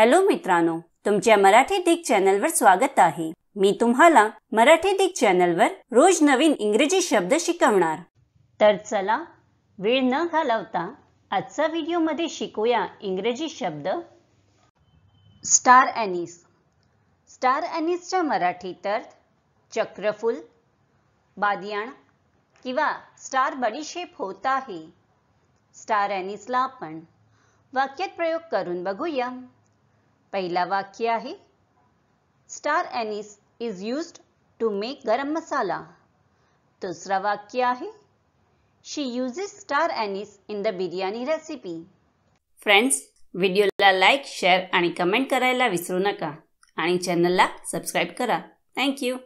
hello मित्रांनो तुमच्या Marathi channel वर स्वागत आहे मी तुम्हाला मराठी चॅनल वर रोज नवीन इंग्रजी शब्द शिकवणार तर चला वेळ न घालवता आजचा व्हिडिओमध्ये शिकूया इंग्रजी शब्द स्टार ॲनिस स्टार ॲनिसच्या मराठी तर चक्रफूल बादियाण किंवा स्टार बडीशेप होत आहे स्टार ॲनिसला आपण वाक्यात प्रयोग करून बघूया पहिला वाक्य आहे star anise is used to make garam masala दुसरा वाक्य आहे she uses star anise in the biryani recipe friends व्हिडिओला लाईक शेअर आणि कमेंट करायला विसरू नका आणि चॅनलला सबस्क्राईब करा थँक्यू